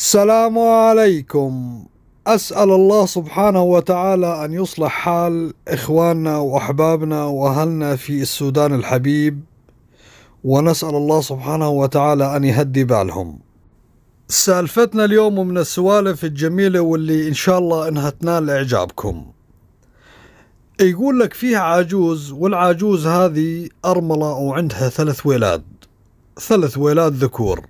السلام عليكم أسأل الله سبحانه وتعالى أن يصلح حال إخواننا وأحبابنا وأهلنا في السودان الحبيب ونسأل الله سبحانه وتعالى أن يهدي بالهم سالفتنا اليوم من السوالف الجميلة واللي إن شاء الله إنها تنال إعجابكم يقول لك فيها عجوز والعجوز هذه أرملة وعندها ثلاث ولاد ثلاث ولاد ذكور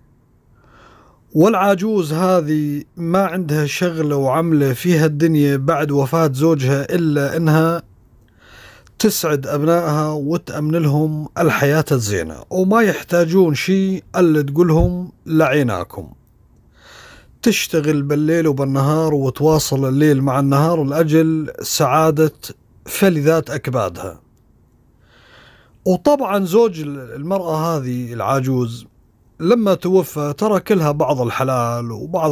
والعجوز هذه ما عندها شغلة وعملة فيها الدنيا بعد وفاة زوجها إلا إنها تسعد أبنائها وتأمن لهم الحياة الزينة وما يحتاجون شيء ألا تقولهم لعيناكم تشتغل بالليل وبالنهار وتواصل الليل مع النهار لأجل سعادة فلذات أكبادها وطبعا زوج المرأة هذه العجوز لما توفى ترك لها بعض الحلال وبعض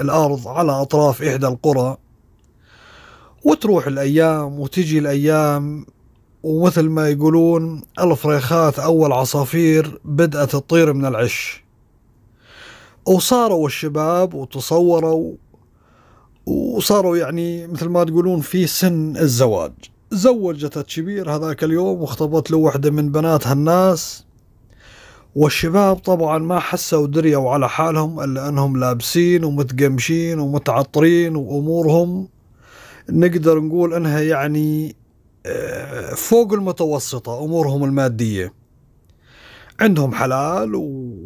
الأرض على أطراف إحدى القرى وتروح الأيام وتجي الأيام ومثل ما يقولون الفريخات أو العصافير بدأت تطير من العش وصاروا الشباب وتصوروا وصاروا يعني مثل ما تقولون في سن الزواج زوجت الشبير هذاك اليوم واخطبت له وحدة من بناتها الناس والشباب طبعا ما حسوا دريوا على حالهم الا انهم لابسين ومتقمشين ومتعطرين وامورهم نقدر نقول انها يعني آه، فوق المتوسطة امورهم المادية عندهم حلال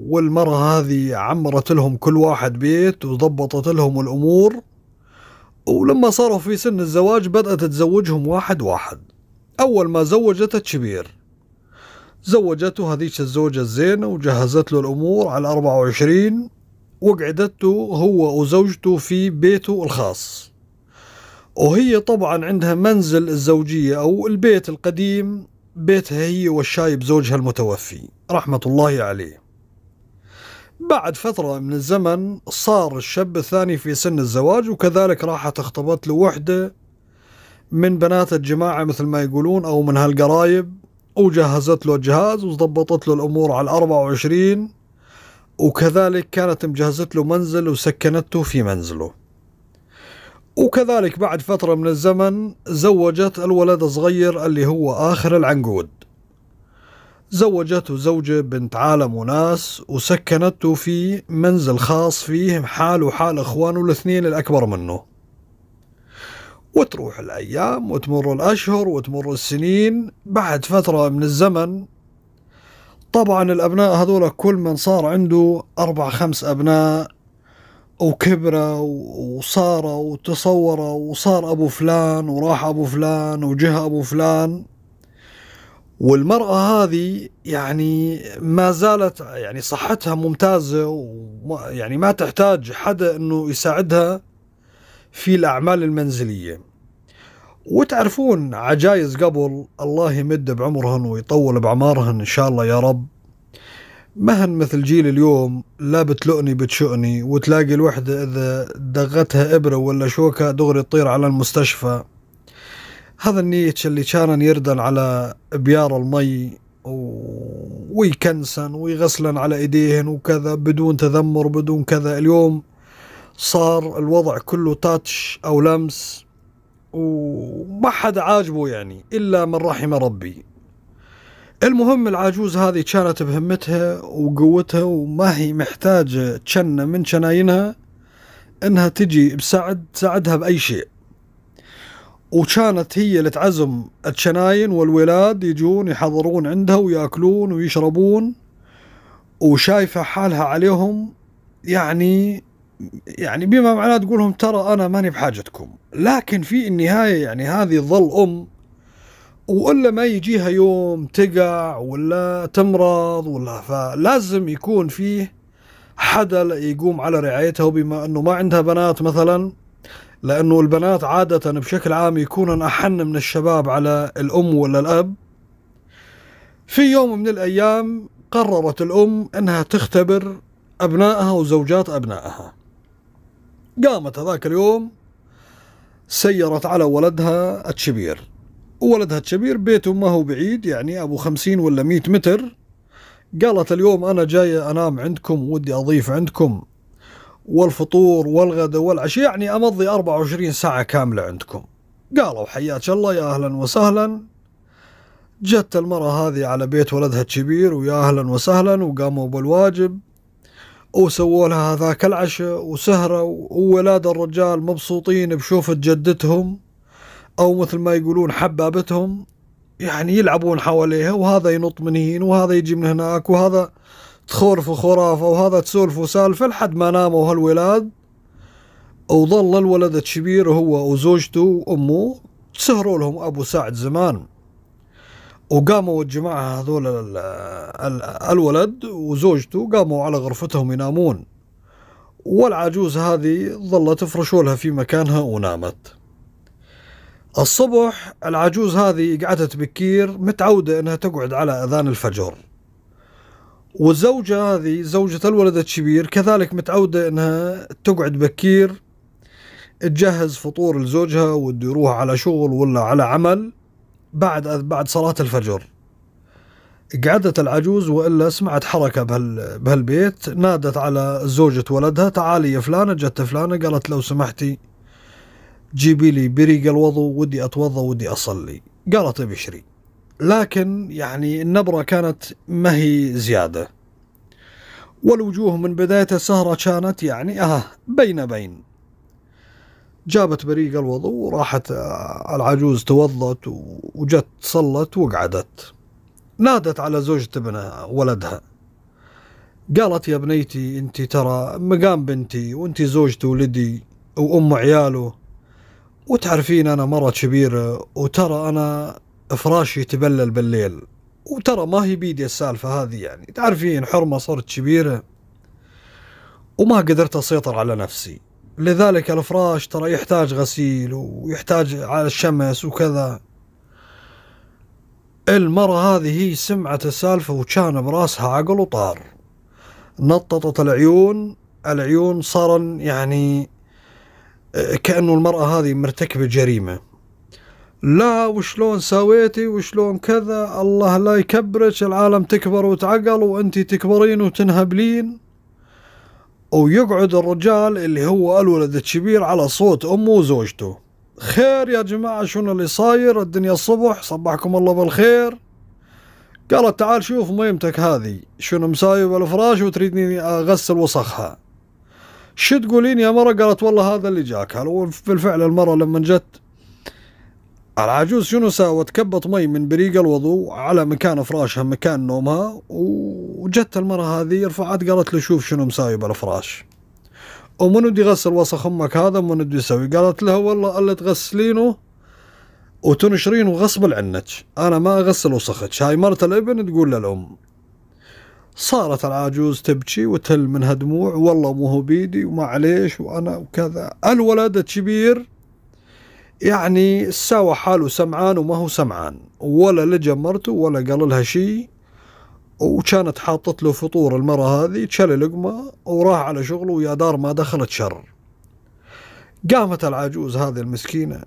والمرة هذه عمرت لهم كل واحد بيت وضبطت لهم الامور ولما صاروا في سن الزواج بدأت تزوجهم واحد واحد أول ما زوجت شبير زوجته هذيك الزوجة الزينة وجهزت له الأمور على 24 وقعدته هو وزوجته في بيته الخاص وهي طبعا عندها منزل الزوجية أو البيت القديم بيتها هي والشايب زوجها المتوفي رحمة الله عليه بعد فترة من الزمن صار الشاب الثاني في سن الزواج وكذلك راحت اختبت له وحدة من بنات الجماعة مثل ما يقولون أو من هالقرايب وجهزت له الجهاز وضبطت له الأمور على 24 وكذلك كانت مجهزت له منزل وسكنته في منزله وكذلك بعد فترة من الزمن زوجت الولد الصغير اللي هو آخر العنقود زوجته زوجة بنت عالم وناس وسكنته في منزل خاص فيه حال وحال إخوانه الاثنين الأكبر منه وتروح الأيام وتمر الأشهر وتمر السنين بعد فترة من الزمن طبعا الأبناء هذول كل من صار عنده أربع خمس أبناء وكبروا وصاروا وتصوروا وصار أبو فلان وراح أبو فلان وجه أبو فلان والمرأة هذه يعني ما زالت يعني صحتها ممتازة ويعني ما تحتاج حدا أنه يساعدها في الأعمال المنزلية وتعرفون عجايز قبل الله يمد بعمرهن ويطول بعمارهن إن شاء الله يا رب مهن مثل جيل اليوم لا بتلقني بتشقني وتلاقي الوحدة إذا دغتها إبرة ولا شوكة دغري تطير على المستشفى هذا النيتش اللي كان يردن على بيار المي ويكنسن ويغسلن على ايديهن وكذا بدون تذمر بدون كذا اليوم صار الوضع كله تاتش او لمس وما حدا عاجبه يعني الا من رحم ربي المهم العجوز هذه كانت بهمتها وقوتها وما هي محتاجة تشنة من شناينها انها تجي بسعد تساعدها باي شيء وكانت هي اللي تعزم الشناين والولاد يجون يحضرون عندها وياكلون ويشربون وشايفة حالها عليهم يعني يعني بما معناه تقول لهم ترى انا ماني بحاجتكم لكن في النهايه يعني هذه ظل ام والا ما يجيها يوم تقع ولا تمرض ولا فلازم يكون فيه حدا يقوم على رعايتها وبما انه ما عندها بنات مثلا لانه البنات عاده بشكل عام يكونن احن من الشباب على الام ولا الاب في يوم من الايام قررت الام انها تختبر ابنائها وزوجات ابنائها قامت هذاك اليوم سيرت على ولدها الشبير وولدها الشبير بيته ما هو بعيد يعني أبو خمسين ولا مئة متر قالت اليوم أنا جاية أنام عندكم ودي أضيف عندكم والفطور والغداء والعشاء يعني أمضي 24 ساعة كاملة عندكم قالوا حياك الله يا أهلا وسهلا جت المرأة هذه على بيت ولدها الكبير ويا أهلا وسهلا وقاموا بالواجب وسووا لها هذاك العشاء وسهرة وولاد الرجال مبسوطين بشوفة جدتهم أو مثل ما يقولون حبابتهم يعني يلعبون حواليها وهذا ينط من هين وهذا يجي من هناك وهذا تخورف خرافة وهذا تسولف وسالفة لحد ما ناموا هالولاد وظل الولد الكبير هو وزوجته وأمه سهروا لهم أبو سعد زمان وقاموا الجماعة هذول الولد وزوجته قاموا على غرفتهم ينامون والعجوز هذه ظلت فرشوا لها في مكانها ونامت الصبح العجوز هذه قعدت بكير متعودة انها تقعد على اذان الفجر والزوجة هذه زوجة الولد الكبير كذلك متعودة انها تقعد بكير تجهز فطور لزوجها وده يروح على شغل ولا على عمل بعد بعد صلاة الفجر قعدت العجوز والا سمعت حركه بهال بهالبيت نادت على زوجة ولدها تعالي يا فلانه جت فلانه قالت لو سمحتي جيبي لي بريق الوضوء ودي اتوضا ودي اصلي قالت ابشري لكن يعني النبره كانت ما هي زياده والوجوه من بدايه السهره كانت يعني اها بين بين جابت بريق الوضوء وراحت آه، العجوز توضت وجت صلت وقعدت نادت على زوجة ابنها ولدها قالت يا بنيتي انت ترى مقام بنتي وانت زوجة ولدي وام عياله وتعرفين انا مرة كبيرة وترى انا فراشي تبلل بالليل وترى ما هي بيدي السالفة هذه يعني تعرفين حرمة صرت كبيرة وما قدرت اسيطر على نفسي لذلك الفراش ترى يحتاج غسيل ويحتاج على الشمس وكذا المرة هذه هي سمعت السالفة وكان براسها عقل وطار نططت العيون العيون صار يعني آه، كأنه المرأة هذه مرتكبة جريمة لا وشلون سويتي وشلون كذا الله لا يكبرك العالم تكبر وتعقل وانتي تكبرين وتنهبلين ويقعد الرجال اللي هو الولد الكبير على صوت امه وزوجته خير يا جماعة شنو اللي صاير الدنيا الصبح صبحكم الله بالخير قالت تعال شوف ميمتك هذه شنو مسايب الفراش وتريدني اغسل وسخها شو تقولين يا مرة قالت والله هذا اللي جاك هل بالفعل المرة لما جت العجوز شنو ساوت كبت مي من بريق الوضوء على مكان فراشها مكان نومها وجت المرة هذه رفعت قالت له شوف شنو مساوي بالفراش ومنو بدي يغسل وسخ امك هذا منو بدي يسوي قالت له والله اللي تغسلينه وتنشرينه غصب عنك انا ما اغسل وسخك هاي مرة الابن تقول للام صارت العجوز تبكي وتل منها دموع والله مو هو بيدي ومعليش وانا وكذا الولد كبير يعني ساوى حاله سمعان وما هو سمعان ولا لجى مرته ولا قال لها شيء وكانت حاطت له فطور المرة هذه تشل لقمة وراح على شغله ويا دار ما دخلت شر قامت العجوز هذه المسكينة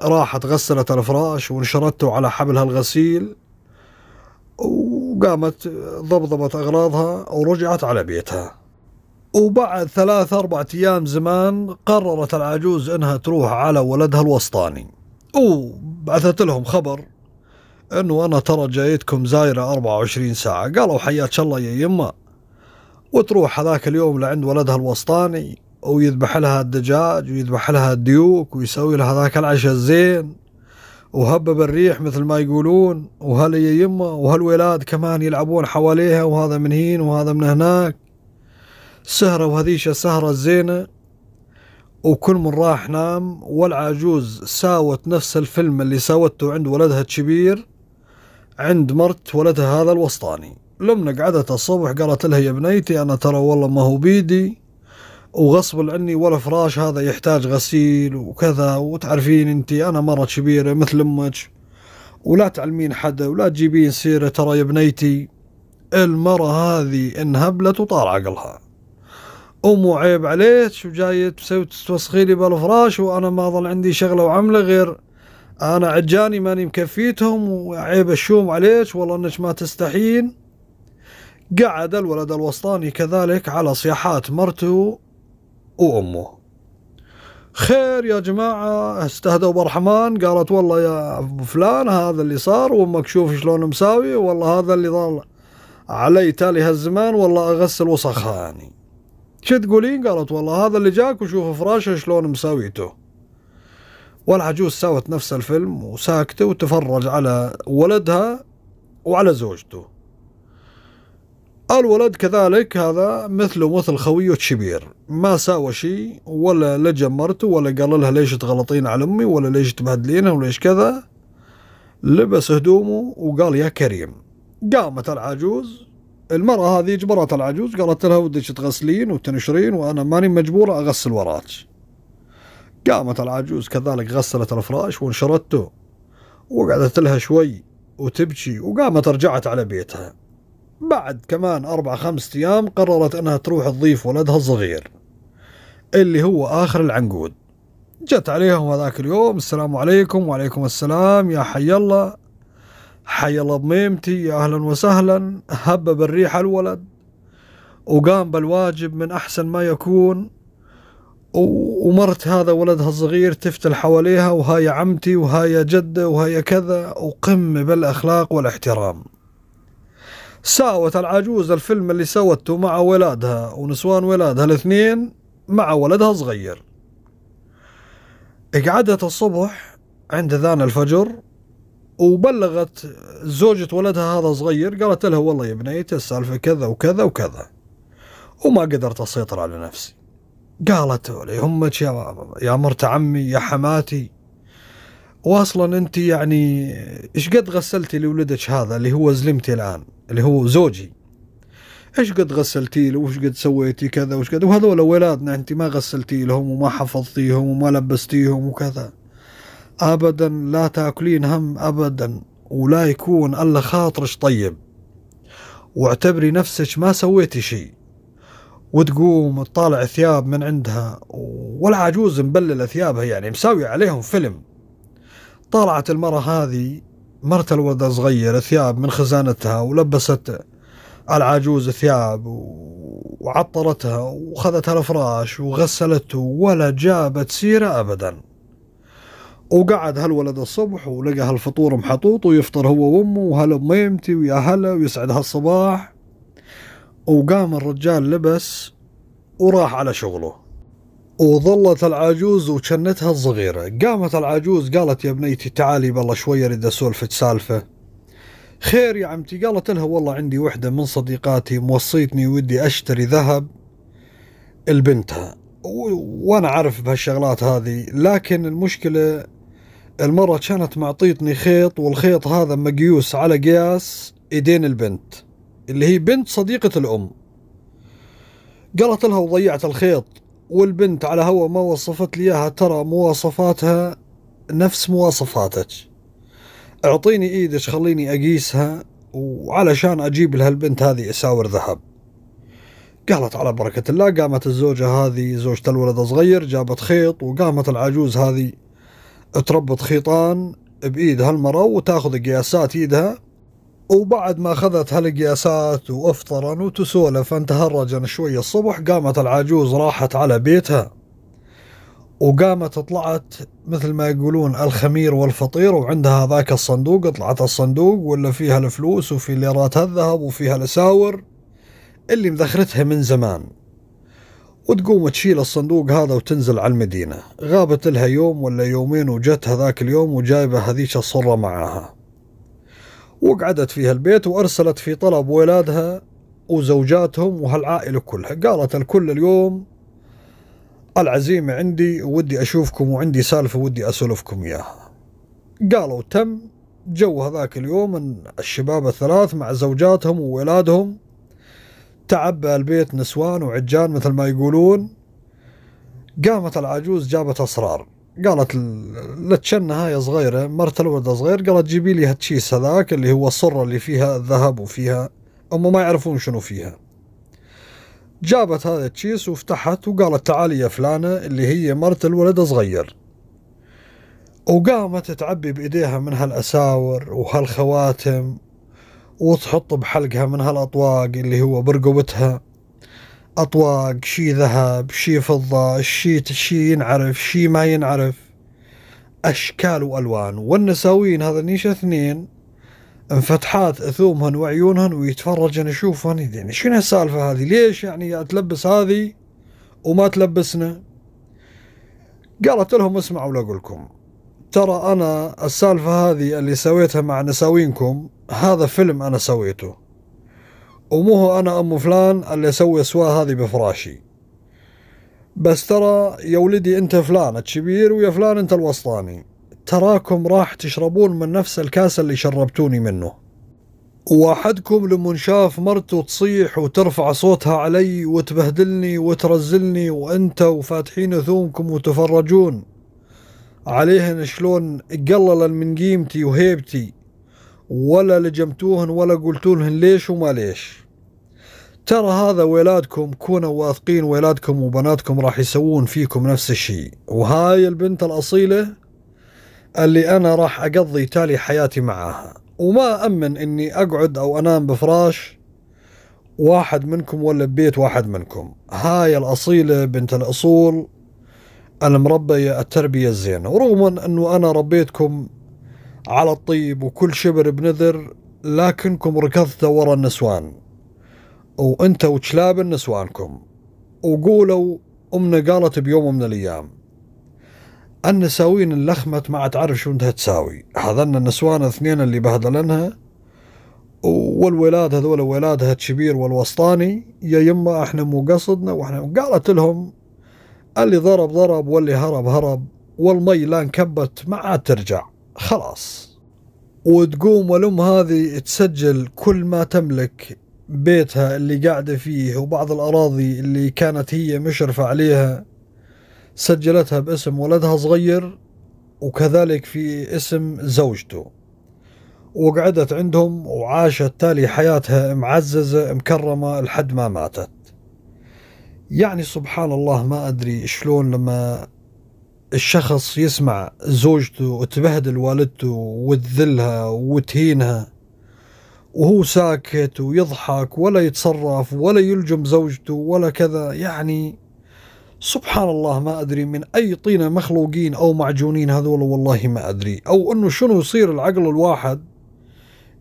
راحت غسلت الفراش ونشرته على حبلها الغسيل وقامت ضبضبت أغراضها ورجعت على بيتها وبعد ثلاث أربعة أيام زمان قررت العجوز إنها تروح على ولدها الوسطاني وبعثت لهم خبر إنه أنا ترى جايتكم زايرة 24 ساعة قالوا حياك الله يا يما وتروح هذاك اليوم لعند ولدها الوسطاني ويذبح لها الدجاج ويذبح لها الديوك ويسوي لها ذاك العشاء الزين وهبب الريح مثل ما يقولون وهل يا يما وهالولاد كمان يلعبون حواليها وهذا من هين وهذا من هناك سهرة وهذيش سهرة زينة وكل من راح نام والعجوز ساوت نفس الفيلم اللي ساوته عند ولدها الكبير عند مرت ولدها هذا الوسطاني لما قعدت الصبح قالت لها يا بنيتي أنا ترى والله ما هو بيدي وغصب عني ولا فراش هذا يحتاج غسيل وكذا وتعرفين انت انا مرة كبيرة مثل امك ولا تعلمين حدا ولا تجيبين سيرة ترى يا بنيتي المرة هذه انهبلت وطار عقلها امه عيب عليك شو جاي تسوي تتوسخي لي بالفراش وانا ما ظل عندي شغله وعمله غير انا عجاني ماني مكفيتهم وعيب الشوم عليك والله انك ما تستحين قعد الولد الوسطاني كذلك على صياحات مرته وامه خير يا جماعة استهدوا برحمان قالت والله يا فلان هذا اللي صار وامك شوف شلون مساوي والله هذا اللي ظل علي تالي هالزمان والله اغسل وسخها يعني شو تقولين قالت والله هذا اللي جاك وشوف فراشه شلون مساويته والعجوز سوت نفس الفيلم وساكتة وتفرج على ولدها وعلى زوجته الولد كذلك هذا مثله مثل خويه الشبير ما ساوى شيء ولا لا مرته ولا قال لها ليش تغلطين على امي ولا ليش تبهدلينها وليش كذا لبس هدومه وقال يا كريم قامت العجوز المرأة هذه جبرت العجوز قالت لها ودك تغسلين وتنشرين وأنا ماني مجبورة أغسل وراك قامت العجوز كذلك غسلت الفراش ونشرته وقعدت لها شوي وتبكي وقامت رجعت على بيتها بعد كمان أربع خمس أيام قررت أنها تروح تضيف ولدها الصغير اللي هو آخر العنقود جت عليهم هذاك اليوم السلام عليكم وعليكم السلام يا حي الله حي الله بميمتي يا أهلا وسهلا هبب الريح الولد وقام بالواجب من أحسن ما يكون ومرت هذا ولدها الصغير تفتل حواليها وهاي عمتي وهاي جدة وهاي كذا وقم بالأخلاق والاحترام ساوت العجوز الفيلم اللي سوته مع ولادها ونسوان ولادها الاثنين مع ولدها الصغير قعدت الصبح عند اذان الفجر وبلغت زوجة ولدها هذا صغير قالت لها والله يا بنيتي السالفة كذا وكذا وكذا وما قدرت أسيطر على نفسي قالت لي همك يا يا مرت عمي يا حماتي واصلا انت يعني ايش قد غسلتي لولدك هذا اللي هو زلمتي الان اللي هو زوجي ايش قد غسلتي له وايش قد سويتي كذا وايش قد وهذول اولادنا انت ما غسلتي لهم وما حفظتيهم وما لبستيهم وكذا أبدا لا تاكلين هم أبدا ولا يكون الله خاطرش طيب واعتبري نفسك ما سويتي شيء وتقوم تطالع ثياب من عندها والعجوز مبلل ثيابها يعني مساوي عليهم فيلم طالعت المرة هذه مرت الولد صغير ثياب من خزانتها ولبست العجوز ثياب وعطرتها وخذتها الفراش وغسلته ولا جابت سيرة أبداً وقعد هالولد الصبح ولقى هالفطور محطوط ويفطر هو وامه وهلا بميمتي ويا هلا ويسعد هالصباح وقام الرجال لبس وراح على شغله وظلت العجوز وشنتها الصغيرة قامت العجوز قالت يا بنيتي تعالي بالله شوية اريد أسولفك سالفة خير يا عمتي قالت لها والله عندي وحدة من صديقاتي موصيتني ودي أشتري ذهب لبنتها وانا عارف بهالشغلات هذه لكن المشكله المرة كانت معطيتني خيط والخيط هذا مقيوس على قياس ايدين البنت اللي هي بنت صديقة الام قالت لها وضيعت الخيط والبنت على هوا ما وصفت لي اياها ترى مواصفاتها نفس مواصفاتك اعطيني ايدك خليني اقيسها وعلشان اجيب لها البنت هذه اساور ذهب قالت على بركة الله قامت الزوجة هذه زوجة الولد صغير جابت خيط وقامت العجوز هذه تربط خيطان بايد هالمرأة وتاخذ قياسات ايدها وبعد ما اخذت هالقياسات وافطرا انا وتسولف تهرج شوي الصبح قامت العجوز راحت على بيتها وقامت طلعت مثل ما يقولون الخمير والفطير وعندها ذاك الصندوق طلعت الصندوق ولا فيها الفلوس وفي ليرات الذهب وفيها الاساور اللي مذخرتها من زمان وتقوم تشيل الصندوق هذا وتنزل على المدينة غابت لها يوم ولا يومين وجت هذاك اليوم وجايبة هذيك الصرة معاها وقعدت فيها البيت وأرسلت في طلب ولادها وزوجاتهم وهالعائلة كلها قالت الكل اليوم العزيمة عندي ودي أشوفكم وعندي سالفة ودي أسولفكم إياها قالوا تم جو هذاك اليوم الشباب الثلاث مع زوجاتهم وولادهم تعب البيت نسوان وعجان مثل ما يقولون قامت العجوز جابت أسرار قالت لتشن هاي صغيرة مرت الولد صغير قالت جيبي لي هالتشيس هذاك اللي هو الصرة اللي فيها الذهب وفيها هم ما يعرفون شنو فيها جابت هذا التشيس وفتحت وقالت تعالي يا فلانة اللي هي مرت الولد صغير وقامت تعبي بإيديها من هالأساور وهالخواتم وتحط بحلقها من هالأطواق اللي هو برقوتها أطواق شي ذهب شي فضة شي شي ينعرف شي ما ينعرف أشكال وألوان والنساوين هذا النيشة اثنين انفتحات أثومهن وعيونهن ويتفرجن يشوفهن يعني شنو السالفة هذه ليش يعني تلبس هذه وما تلبسنا قالت لهم اسمعوا لأقولكم ترى أنا السالفة هذه اللي سويتها مع نساوينكم هذا فيلم أنا سويته ومو هو أنا أم فلان اللي أسوي سوا هذه بفراشي بس ترى يا ولدي أنت فلان الكبير ويا فلان أنت الوسطاني تراكم راح تشربون من نفس الكاس اللي شربتوني منه وواحدكم لما شاف مرته تصيح وترفع صوتها علي وتبهدلني وترزلني وانت وفاتحين ثومكم وتفرجون عليهن شلون قلل من قيمتي وهيبتي ولا لجمتوهن ولا قلتولهن ليش وما ليش ترى هذا ولادكم كونوا واثقين ولادكم وبناتكم راح يسوون فيكم نفس الشيء وهاي البنت الأصيلة اللي أنا راح أقضي تالي حياتي معاها وما أمن إني أقعد أو أنام بفراش واحد منكم ولا ببيت واحد منكم هاي الأصيلة بنت الأصول المربية التربية الزينة ورغم أنه أنا ربيتكم على الطيب وكل شبر بنذر لكنكم ركضتوا ورا النسوان وانت وشلاب نسوانكم وقولوا امنا قالت بيوم من الايام النساوين اللخمت ما تعرف شو انتها تساوي هذن النسوان اثنين اللي بهدلنها والولاد هذول ولادها الكبير والوسطاني يا يما احنا مو قصدنا واحنا قالت لهم اللي ضرب ضرب واللي هرب هرب والمي لا انكبت ما عاد ترجع خلاص وتقوم والأم هذه تسجل كل ما تملك بيتها اللي قاعدة فيه وبعض الأراضي اللي كانت هي مشرفة عليها سجلتها باسم ولدها صغير وكذلك في اسم زوجته وقعدت عندهم وعاشت تالي حياتها معززة مكرمة لحد ما ماتت يعني سبحان الله ما أدري شلون لما الشخص يسمع زوجته وتبهدل والدته وتذلها وتهينها وهو ساكت ويضحك ولا يتصرف ولا يلجم زوجته ولا كذا يعني سبحان الله ما أدري من أي طينة مخلوقين أو معجونين هذول والله ما أدري أو أنه شنو يصير العقل الواحد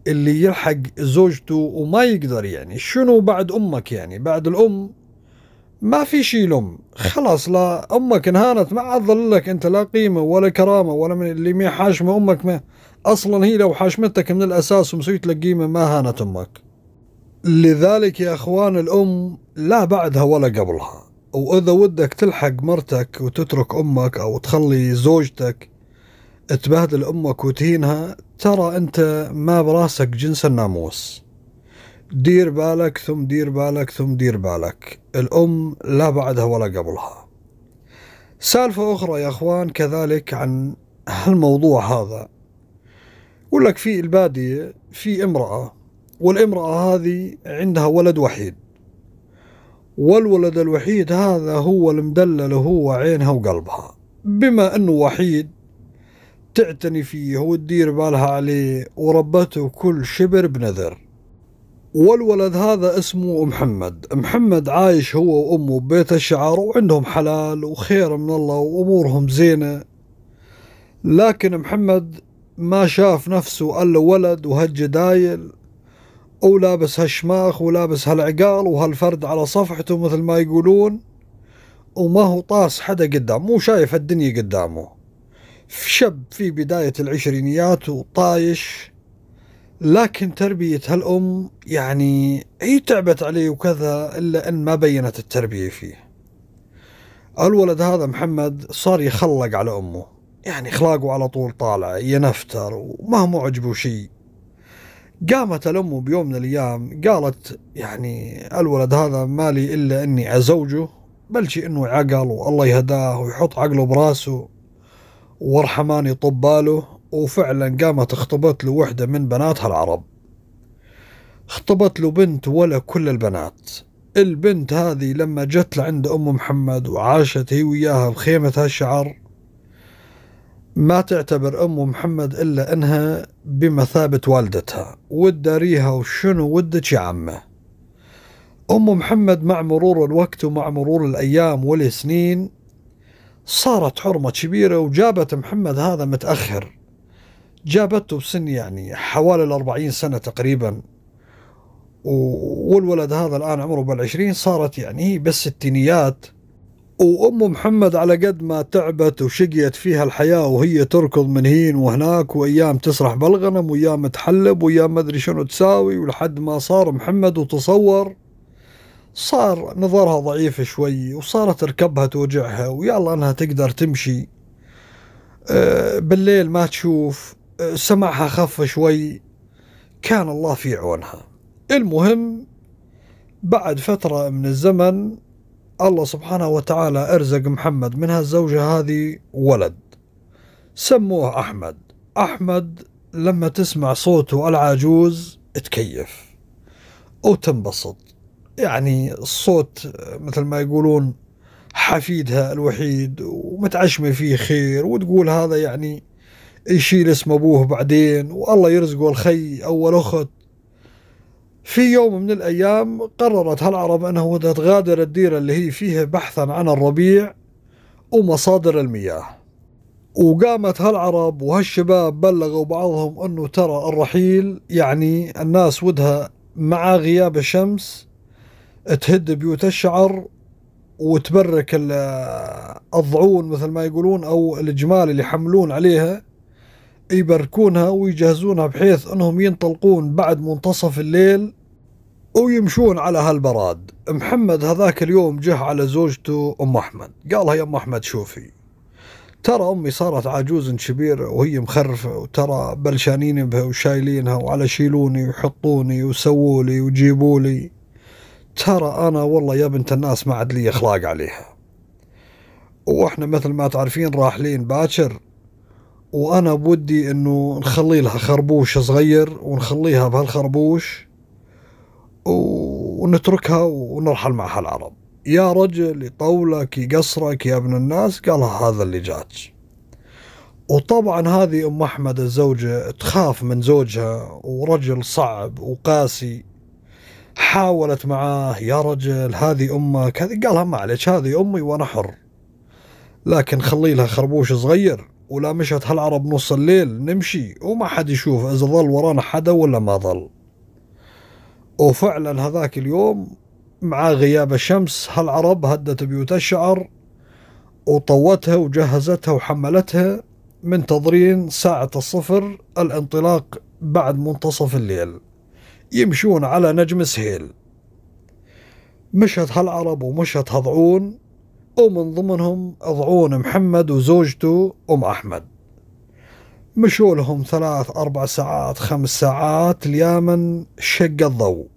اللي يلحق زوجته وما يقدر يعني شنو بعد أمك يعني بعد الأم ما في شيء لهم خلاص لا امك انهانت ما عاد ظل لك انت لا قيمه ولا كرامه ولا من اللي مي حاشمه امك ما اصلا هي لو حاشمتك من الاساس ومسويت لك قيمه ما هانت امك لذلك يا اخوان الام لا بعدها ولا قبلها واذا ودك تلحق مرتك وتترك امك او تخلي زوجتك تبهدل امك وتهينها ترى انت ما براسك جنس الناموس دير بالك ثم دير بالك ثم دير بالك الأم لا بعدها ولا قبلها سالفة أخرى يا أخوان كذلك عن هالموضوع هذا يقول لك في البادية في امرأة والامرأة هذه عندها ولد وحيد والولد الوحيد هذا هو المدلل هو عينها وقلبها بما أنه وحيد تعتني فيه وتدير بالها عليه وربته كل شبر بنذر والولد هذا اسمه محمد محمد عايش هو وأمه ببيت الشعر وعندهم حلال وخير من الله وأمورهم زينة لكن محمد ما شاف نفسه ألا له ولد وهالجدايل ولابس هالشماخ ولابس هالعقال وهالفرد على صفحته مثل ما يقولون وما هو طاس حدا قدامه مو شايف الدنيا قدامه شاب في بداية العشرينيات وطايش لكن تربية هالأم يعني هي تعبت عليه وكذا إلا أن ما بينت التربية فيه الولد هذا محمد صار يخلق على أمه يعني خلاقه على طول طالع ينفتر وما هو عجبه شيء قامت الأم بيوم من الأيام قالت يعني الولد هذا مالي إلا أني أزوجه بل شيء أنه عقل والله يهداه ويحط عقله براسه وارحماني طباله وفعلا قامت اخطبت له وحدة من بناتها العرب خطبت له بنت ولا كل البنات البنت هذه لما جت لعند أم محمد وعاشت هي وياها بخيمة هالشعر ما تعتبر أم محمد إلا أنها بمثابة والدتها وتداريها وشنو ودك يا عمه أم محمد مع مرور الوقت ومع مرور الأيام والسنين صارت حرمة كبيرة وجابت محمد هذا متأخر جابته بسن يعني حوالي الأربعين سنة تقريبا والولد هذا الآن عمره بالعشرين صارت يعني بالستينيات وأم محمد على قد ما تعبت وشقيت فيها الحياة وهي تركض من هين وهناك وأيام تسرح بالغنم وأيام تحلب وأيام مدري شنو تساوي ولحد ما صار محمد وتصور صار نظرها ضعيف شوي وصارت ركبها توجعها ويلا أنها تقدر تمشي أه، بالليل ما تشوف سمعها خف شوي كان الله في عونها المهم بعد فترة من الزمن الله سبحانه وتعالى أرزق محمد من هالزوجة هذه ولد سموه أحمد أحمد لما تسمع صوته العجوز تكيف أو تنبسط يعني الصوت مثل ما يقولون حفيدها الوحيد ومتعشمة فيه خير وتقول هذا يعني يشيل اسم ابوه بعدين والله يرزقه الخي او الاخت في يوم من الايام قررت هالعرب انه بدها تغادر الديره اللي هي فيها بحثا عن الربيع ومصادر المياه وقامت هالعرب وهالشباب بلغوا بعضهم انه ترى الرحيل يعني الناس ودها مع غياب الشمس تهد بيوت الشعر وتبرك الضعون مثل ما يقولون او الجمال اللي يحملون عليها يبركونها ويجهزونها بحيث أنهم ينطلقون بعد منتصف الليل ويمشون على هالبراد محمد هذاك اليوم جه على زوجته أم أحمد قالها يا أم أحمد شوفي ترى أمي صارت عجوز كبير وهي مخرفة وترى بلشانين بها وشايلينها وعلى شيلوني وحطوني وسوولي وجيبولي ترى أنا والله يا بنت الناس ما عاد لي إخلاق عليها وإحنا مثل ما تعرفين راحلين باكر وانا بودي انه نخلي لها خربوش صغير ونخليها بهالخربوش ونتركها ونرحل معها العرب يا رجل طولك يقصرك يا ابن الناس قالها هذا اللي جاتش وطبعا هذه ام احمد الزوجه تخاف من زوجها ورجل صعب وقاسي حاولت معاه يا رجل هذه امك هذه قالها ما عليك هذه امي وانا حر لكن خلي لها خربوش صغير ولا مشت هالعرب نص الليل نمشي وما حد يشوف إذا ظل ورانا حدا ولا ما ظل وفعلا هذاك اليوم مع غياب الشمس هالعرب هدت بيوت الشعر وطوتها وجهزتها وحملتها منتظرين ساعة الصفر الانطلاق بعد منتصف الليل يمشون على نجم سهيل مشت هالعرب ومشت هضعون ومن ضمنهم ضعون محمد وزوجته أم أحمد مشوا لهم ثلاث أربع ساعات خمس ساعات اليمن شق الضوء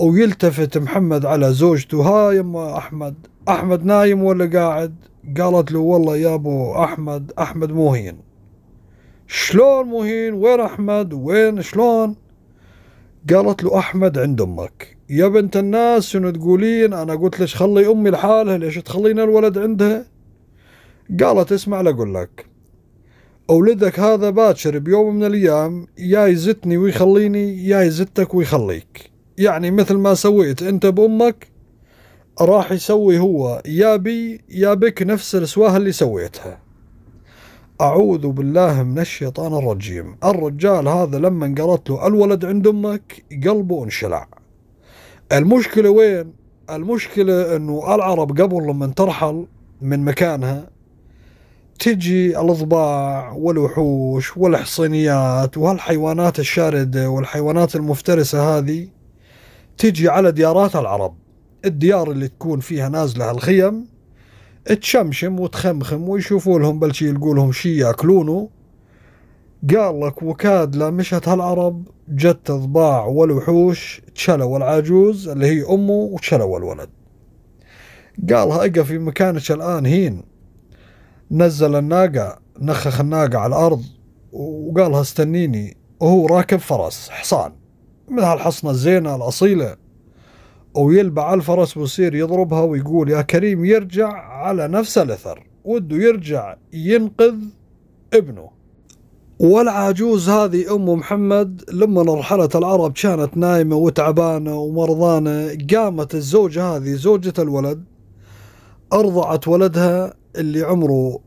ويلتفت محمد على زوجته ها يما أحمد أحمد نايم ولا قاعد قالت له والله يا أبو أحمد أحمد موهين شلون مهين وين أحمد وين شلون قالت له أحمد عند أمك يا بنت الناس شنو تقولين انا قلت ليش خلي امي لحالها ليش تخلين الولد عندها قالت اسمع لأقول لك أولدك هذا باكر بيوم من الأيام يا يزتني ويخليني يا يزتك ويخليك يعني مثل ما سويت أنت بأمك راح يسوي هو يا بي يا بك نفس السواه اللي سويتها أعوذ بالله من الشيطان الرجيم الرجال هذا لما قالت له الولد عند أمك قلبه انشلع المشكلة وين المشكلة انه العرب قبل لما ترحل من مكانها تجي الاضباع والوحوش والحصينيات وهالحيوانات الشاردة والحيوانات المفترسة هذه تجي على ديارات العرب الديار اللي تكون فيها نازلة الخيم تشمشم وتخمخم ويشوفوا لهم بلشي يلقوا لهم شي ياكلونه قال لك وكاد لا مشت هالعرب جت الضباع والوحوش تشلوا العجوز اللي هي أمه وتشلوا الولد قالها اقف في مكانك الآن هين نزل الناقة نخخ الناقة على الأرض وقالها استنيني وهو راكب فرس حصان من هالحصنة الزينة الأصيلة ويلبع على الفرس ويصير يضربها ويقول يا كريم يرجع على نفس الأثر وده يرجع ينقذ ابنه والعجوز هذه أم محمد لما رحلت العرب كانت نايمة وتعبانة ومرضانة قامت الزوجة هذه زوجة الولد أرضعت ولدها اللي عمره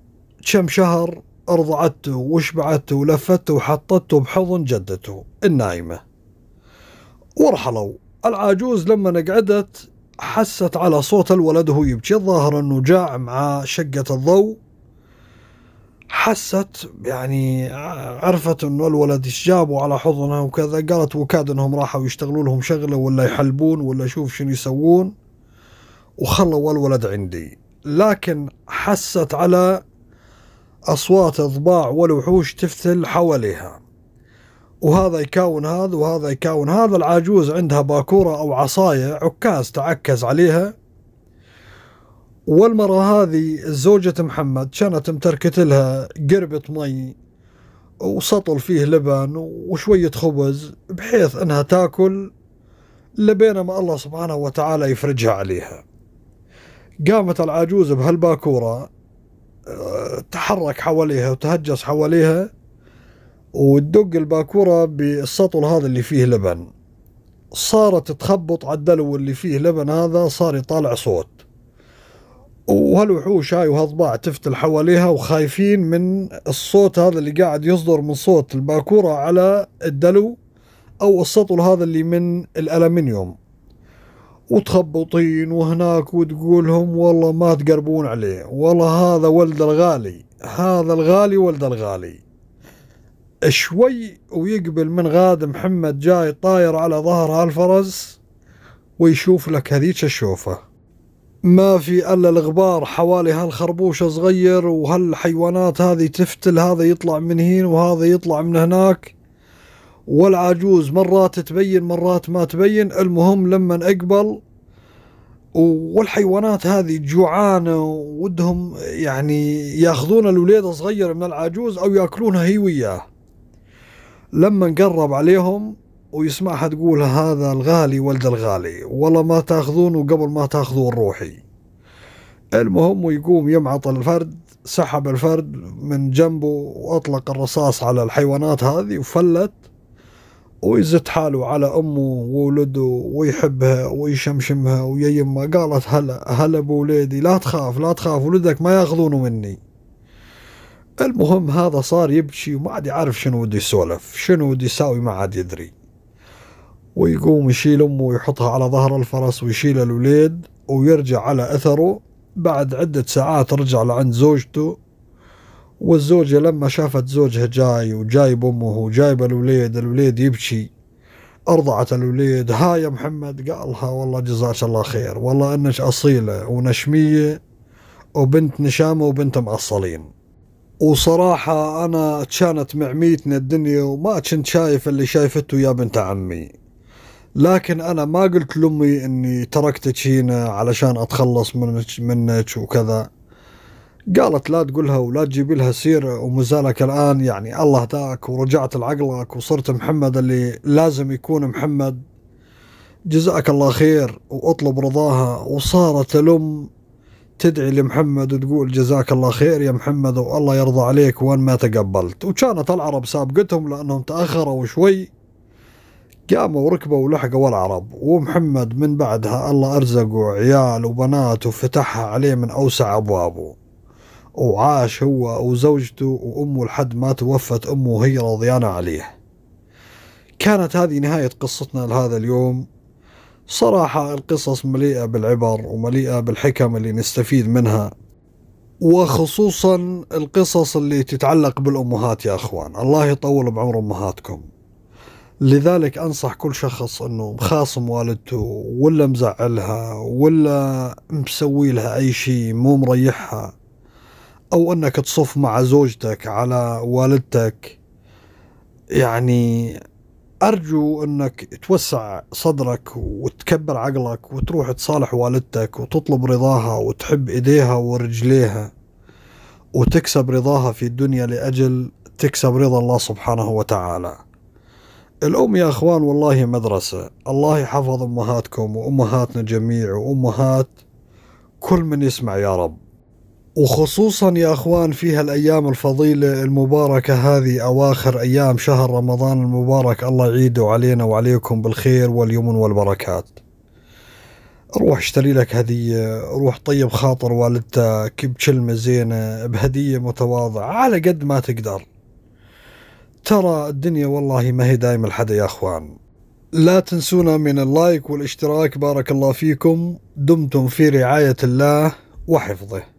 كم شهر أرضعته وشبعته ولفته وحطته بحضن جدته النايمة ورحلوا العجوز لما نقعدت حست على صوت الولد وهو يبكي الظاهر أنه جاع مع شقة الضوء حست يعني عرفت انه الولد ايش جابوا على حضنها وكذا قالت وكاد انهم راحوا يشتغلوا لهم شغله ولا يحلبون ولا شوف شنو يسوون وخلوا الولد عندي لكن حست على اصوات اضباع والوحوش تفتل حواليها وهذا يكاون هذا وهذا يكاون هذا العجوز عندها باكوره او عصايه عكاز تعكز عليها والمرة هذه زوجة محمد كانت متركت لها قربة مي وسطل فيه لبن وشوية خبز بحيث انها تاكل لبين ما الله سبحانه وتعالى يفرجها عليها قامت العجوز بهالباكورة آه، تحرك حواليها وتهجس حواليها وتدق الباكورة بالسطل هذا اللي فيه لبن صارت تخبط على الدلو اللي فيه لبن هذا صار يطالع صوت وهالوحوش هاي وهالضباع تفتل حواليها وخايفين من الصوت هذا اللي قاعد يصدر من صوت الباكورة على الدلو أو السطل هذا اللي من الألمنيوم وتخبطين وهناك وتقولهم والله ما تقربون عليه والله هذا ولد الغالي هذا الغالي ولد الغالي شوي ويقبل من غاد محمد جاي طاير على ظهر هالفرز ويشوف لك هذيك الشوفه ما في الا الغبار حوالي هالخربوش صغير وهالحيوانات هذه تفتل هذا يطلع من هين وهذا يطلع من هناك والعجوز مرات تبين مرات ما تبين المهم لما اقبل والحيوانات هذه جوعانه ودهم يعني ياخذون الوليد الصغير من العجوز او ياكلونها هي وياه لما نقرب عليهم ويسمعها تقول هذا الغالي ولد الغالي والله ما تاخذونه قبل ما تاخذون روحي المهم ويقوم يمعط الفرد سحب الفرد من جنبه وأطلق الرصاص على الحيوانات هذه وفلت ويزت حاله على أمه وولده ويحبها ويشمشمها ويا يما قالت هلا هلا بولادي لا تخاف لا تخاف ولدك ما ياخذونه مني المهم هذا صار يبكي وما عاد يعرف شنو بده يسولف شنو بده يساوي ما عاد يدري ويقوم يشيل أمه ويحطها على ظهر الفرس ويشيل الوليد ويرجع على أثره بعد عدة ساعات رجع لعند زوجته والزوجة لما شافت زوجها جاي وجايب أمه وجايب الوليد الوليد يبكي أرضعت الوليد ها يا محمد قالها والله جزاك الله خير والله إنك أصيلة ونشمية وبنت نشامة وبنت معصلين وصراحة أنا كانت معميتنا الدنيا وما كنت شايف اللي شايفته يا بنت عمي لكن انا ما قلت لامي اني تركتك هنا علشان اتخلص منك منك وكذا قالت لا تقولها ولا تجيب لها سيرة ومازالك الآن يعني الله هداك ورجعت لعقلك وصرت محمد اللي لازم يكون محمد جزاك الله خير واطلب رضاها وصارت الأم تدعي لمحمد وتقول جزاك الله خير يا محمد والله يرضى عليك وين ما تقبلت وكانت العرب سابقتهم لأنهم تأخروا شوي قاموا وركبوا ولحقوا العرب ومحمد من بعدها الله أرزقه عيال وبنات وفتحها عليه من أوسع أبوابه وعاش هو وزوجته وأمه لحد ما توفت أمه وهي رضيانة عليه كانت هذه نهاية قصتنا لهذا اليوم صراحة القصص مليئة بالعبر ومليئة بالحكم اللي نستفيد منها وخصوصا القصص اللي تتعلق بالأمهات يا أخوان الله يطول بعمر أمهاتكم لذلك انصح كل شخص انه مخاصم والدته ولا مزعلها ولا مسوي لها اي شيء مو مريحها او انك تصف مع زوجتك على والدتك يعني ارجو انك توسع صدرك وتكبر عقلك وتروح تصالح والدتك وتطلب رضاها وتحب ايديها ورجليها وتكسب رضاها في الدنيا لاجل تكسب رضا الله سبحانه وتعالى الأم يا أخوان والله مدرسة الله يحفظ أمهاتكم وأمهاتنا جميع وأمهات كل من يسمع يا رب وخصوصا يا أخوان في هالأيام الفضيلة المباركة هذه أواخر أيام شهر رمضان المبارك الله يعيده علينا وعليكم بالخير واليمن والبركات روح اشتري لك هدية روح طيب خاطر والدتك بكلمة زينة بهدية متواضعة على قد ما تقدر ترى الدنيا والله ما هي دايما لحدا يا اخوان لا تنسونا من اللايك والاشتراك بارك الله فيكم دمتم في رعاية الله وحفظه